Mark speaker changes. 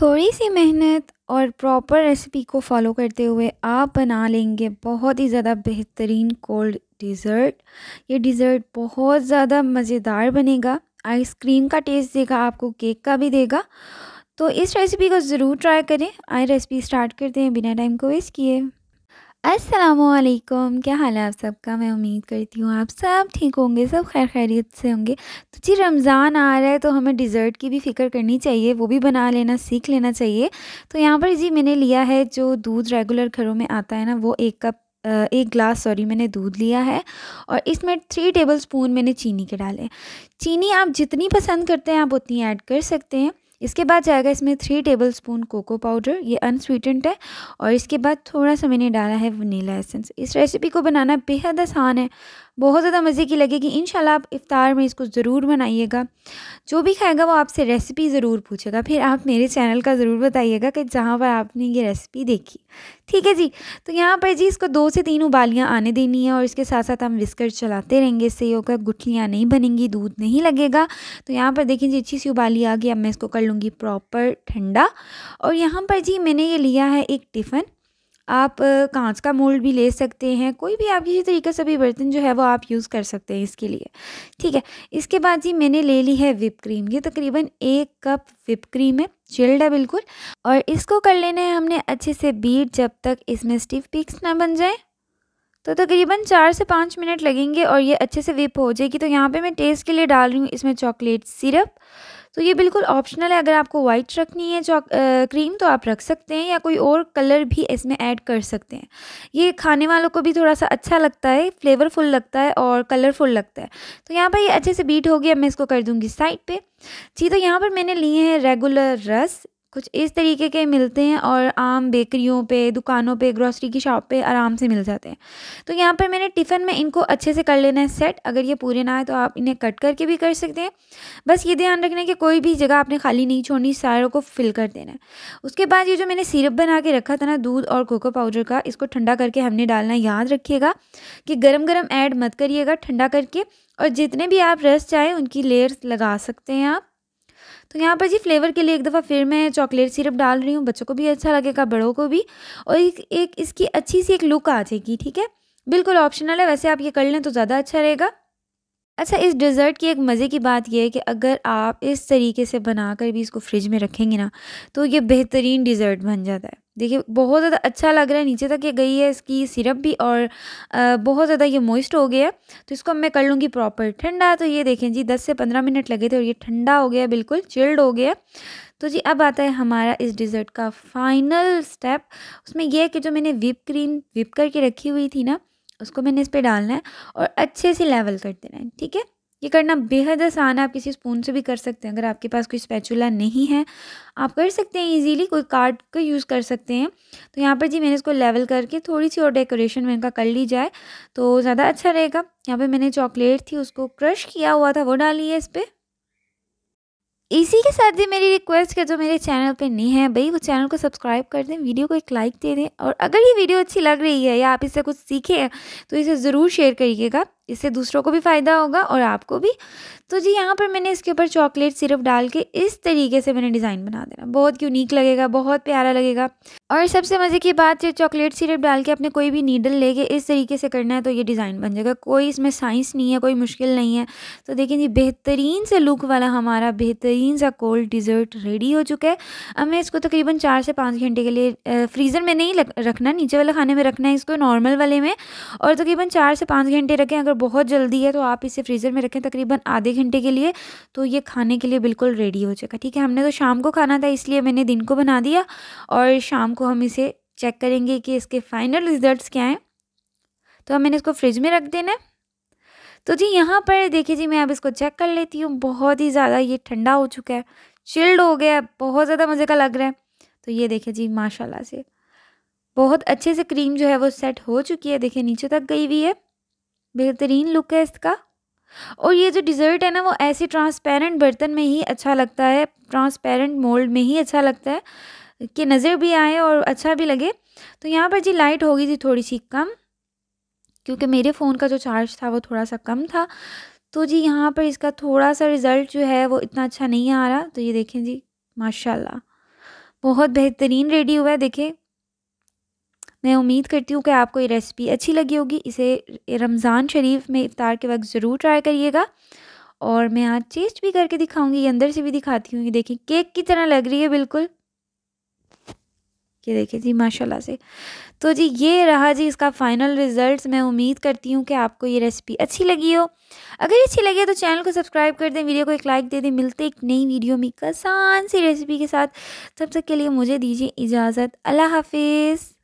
Speaker 1: थोड़ी सी मेहनत और प्रॉपर रेसिपी को फॉलो करते हुए आप बना लेंगे बहुत ही ज़्यादा बेहतरीन कोल्ड डिज़र्ट ये डिज़र्ट बहुत ज़्यादा मज़ेदार बनेगा आइसक्रीम का टेस्ट देगा आपको केक का भी देगा तो इस रेसिपी को ज़रूर ट्राई करें आए रेसिपी स्टार्ट करते हैं बिना टाइम को वेस्ट किए असलकुम क्या हाल है आप सबका मैं उम्मीद करती हूँ आप सब ठीक होंगे सब खैर खैरियत से होंगे तो जी रमज़ान आ रहा है तो हमें डिज़र्ट की भी फ़िक्र करनी चाहिए वो भी बना लेना सीख लेना चाहिए तो यहाँ पर जी मैंने लिया है जो दूध रेगुलर घरों में आता है ना वो एक कप एक ग्लास सॉरी मैंने दूध लिया है और इसमें थ्री टेबल स्पून मैंने चीनी के डाले चीनी आप जितनी पसंद करते हैं आप उतनी ऐड कर सकते हैं इसके बाद जाएगा इसमें three tablespoon cocoa powder ये अनस्वीटेंट है और इसके बाद थोड़ा सा मैंने डाला है वनीला एसेंस इस रेसिपी को बनाना बेहद आसान है बहुत ज़्यादा मज़े की लगेगी इन आप इफ़ार में इसको ज़रूर बनाइएगा जो भी खाएगा वो आपसे रेसिपी ज़रूर पूछेगा फिर आप मेरे चैनल का ज़रूर बताइएगा कि जहाँ पर आपने ये रेसिपी देखी ठीक है जी तो यहाँ पर जी इसको दो से तीन उबालियाँ आने देनी है और इसके साथ साथ हम विस्कर चलाते रहेंगे इससे होगा गुठलियाँ नहीं बनेंगी दूध नहीं लगेगा तो यहाँ पर देखें जी अच्छी सी उबाली आ गई अब मैं इसको कर लूँगी प्रॉपर ठंडा और यहाँ पर जी मैंने ये लिया है एक टिफ़न आप कांच का मोल्ड भी ले सकते हैं कोई भी आप किसी तरीके से भी बर्तन जो है वो आप यूज़ कर सकते हैं इसके लिए ठीक है इसके बाद जी मैंने ले ली है विप क्रीम ये तकरीबन एक कप विप क्रीम है चिल्ड है बिल्कुल और इसको कर लेना है हमने अच्छे से बीट जब तक इसमें स्टिफ पिक्स ना बन जाए तो तकरीबन चार से पाँच मिनट लगेंगे और ये अच्छे से विप हो जाएगी तो यहाँ पर मैं टेस्ट के लिए डाल रही हूँ इसमें चॉकलेट सिरप तो ये बिल्कुल ऑप्शनल है अगर आपको वाइट रखनी है चॉक क्रीम तो आप रख सकते हैं या कोई और कलर भी इसमें ऐड कर सकते हैं ये खाने वालों को भी थोड़ा सा अच्छा लगता है फ्लेवरफुल लगता है और कलरफुल लगता है तो यहाँ पर ये अच्छे से बीट हो गया मैं इसको कर दूँगी साइड पर जी तो यहाँ पर मैंने लिए हैं रेगुलर रस कुछ इस तरीके के मिलते हैं और आम बेकरियों पे दुकानों पे ग्रॉसरी की शॉप पे आराम से मिल जाते हैं तो यहाँ पर मैंने टिफ़िन में इनको अच्छे से कर लेना है सेट अगर ये पूरे ना आए तो आप इन्हें कट करके भी कर सकते हैं बस ये ध्यान रखना है कि कोई भी जगह आपने खाली नहीं छोड़नी सारों को फिल कर देना है उसके बाद ये जो मैंने सिरप बना के रखा था ना दूध और कोको पाउडर का इसको ठंडा करके हमने डालना याद रखिएगा कि गर्म गर्म ऐड मत करिएगा ठंडा करके और जितने भी आप रस चाहें उनकी लेयर्स लगा सकते हैं आप तो यहाँ पर जी फ्लेवर के लिए एक दफ़ा फिर मैं चॉकलेट सिरप डाल रही हूँ बच्चों को भी अच्छा लगेगा बड़ों को भी और एक, एक इसकी अच्छी सी एक लुक आ जाएगी ठीक है बिल्कुल ऑप्शनल है वैसे आप ये कर लें तो ज़्यादा अच्छा रहेगा अच्छा इस डिज़र्ट की एक मज़े की बात यह है कि अगर आप इस तरीके से बना कर भी इसको फ्रिज में रखेंगे ना तो ये बेहतरीन डिज़र्ट बन जाता है देखिए बहुत ज़्यादा अच्छा लग रहा है नीचे तक ये गई है इसकी सिरप भी और बहुत ज़्यादा ये मॉइस्ट हो गया है तो इसको मैं कर लूँगी प्रॉपर ठंडा तो ये देखें जी दस से पंद्रह मिनट लगे थे और ये ठंडा हो गया बिल्कुल चिल्ड हो गया तो जी अब आता है हमारा इस डिज़र्ट का फाइनल स्टेप उसमें यह है कि जो मैंने विप क्रीम विप करके रखी हुई थी ना उसको मैंने इस पर डालना है और अच्छे से लेवल कर देना है ठीक है ये करना बेहद आसान है आप किसी स्पून से भी कर सकते हैं अगर आपके पास कोई स्पैचुला नहीं है आप कर सकते हैं इजीली कोई कार्ड का यूज़ कर सकते हैं तो यहाँ पर जी मैंने इसको लेवल करके थोड़ी सी और डेकोरेशन में इनका कर ली जाए तो ज़्यादा अच्छा रहेगा यहाँ पर मैंने चॉकलेट थी उसको क्रश किया हुआ था वो डाली है इस पर इसी के साथ जी मेरी रिक्वेस्ट है जो मेरे चैनल पे नहीं है भाई वो चैनल को सब्सक्राइब कर दें वीडियो को एक लाइक दे दें और अगर ये वीडियो अच्छी लग रही है या आप इससे कुछ सीखे हैं तो इसे ज़रूर शेयर करिएगा इससे दूसरों को भी फ़ायदा होगा और आपको भी तो जी यहाँ पर मैंने इसके ऊपर चॉकलेट सिरप डाल के इस तरीके से मैंने डिज़ाइन बना देना बहुत यूनिक लगेगा बहुत प्यारा लगेगा और सबसे मज़े की बात है चॉकलेट सिरप डाल के अपने कोई भी नीडल लेके इस तरीके से करना है तो ये डिज़ाइन बन जाएगा कोई इसमें साइंस नहीं है कोई मुश्किल नहीं है तो देखिए जी बेहतरीन से लुक वाला हमारा बेहतरीन सा कोल्ड डिज़र्ट रेडी हो चुका है अब मैं इसको तकरीबन चार से पाँच घंटे के लिए फ्रीज़र में नहीं रखना नीचे वाले खाने में रखना है इसको नॉर्मल वाले में और तकरीबन चार से पाँच घंटे रखें अगर बहुत जल्दी है तो आप इसे फ्रीज़र में रखें तकरीबन आधे घंटे के लिए तो ये खाने के लिए बिल्कुल रेडी हो जाएगा ठीक है हमने तो शाम को खाना था इसलिए मैंने दिन को बना दिया और शाम को हम इसे चेक करेंगे कि इसके फाइनल रिज़ल्ट क्या हैं तो मैंने इसको फ्रिज में रख देना है तो जी यहाँ पर देखिए जी मैं अब इसको चेक कर लेती हूँ बहुत ही ज़्यादा ये ठंडा हो चुका है चिल्ड हो गया बहुत ज़्यादा मज़े का लग रहा है तो ये देखिए जी माशाल्लाह से बहुत अच्छे से क्रीम जो है वो सेट हो चुकी है देखिए नीचे तक गई हुई है बेहतरीन लुक है इसका और ये जो डिज़र्ट है ना वो ऐसे ट्रांसपेरेंट बर्तन में ही अच्छा लगता है ट्रांसपेरेंट मोल्ड में ही अच्छा लगता है कि नज़र भी आए और अच्छा भी लगे तो यहाँ पर जी लाइट हो गई थी थोड़ी सी कम क्योंकि मेरे फ़ोन का जो चार्ज था वो थोड़ा सा कम था तो जी यहाँ पर इसका थोड़ा सा रिज़ल्ट जो है वो इतना अच्छा नहीं आ रहा तो ये देखें जी माशाल्लाह बहुत बेहतरीन रेडी हुआ है देखें मैं उम्मीद करती हूँ कि आपको ये रेसिपी अच्छी लगी होगी इसे रमज़ान शरीफ में इफ़ार के वक्त ज़रूर ट्राई करिएगा और मैं आज टेस्ट भी करके दिखाऊंगी अंदर से भी दिखाती हूँ ये देखिए केक की तरह लग रही है बिल्कुल ये देखिए जी माशाल्लाह से तो जी ये रहा जी इसका फ़ाइनल रिज़ल्ट मैं उम्मीद करती हूँ कि आपको ये रेसिपी अच्छी लगी हो अगर ये अच्छी लगी तो चैनल को सब्सक्राइब कर दें वीडियो को एक लाइक दे दें मिलते एक नई वीडियो में कसान सी रेसिपी के साथ तब तक के लिए मुझे दीजिए इजाज़त अल्लाह हाफिज़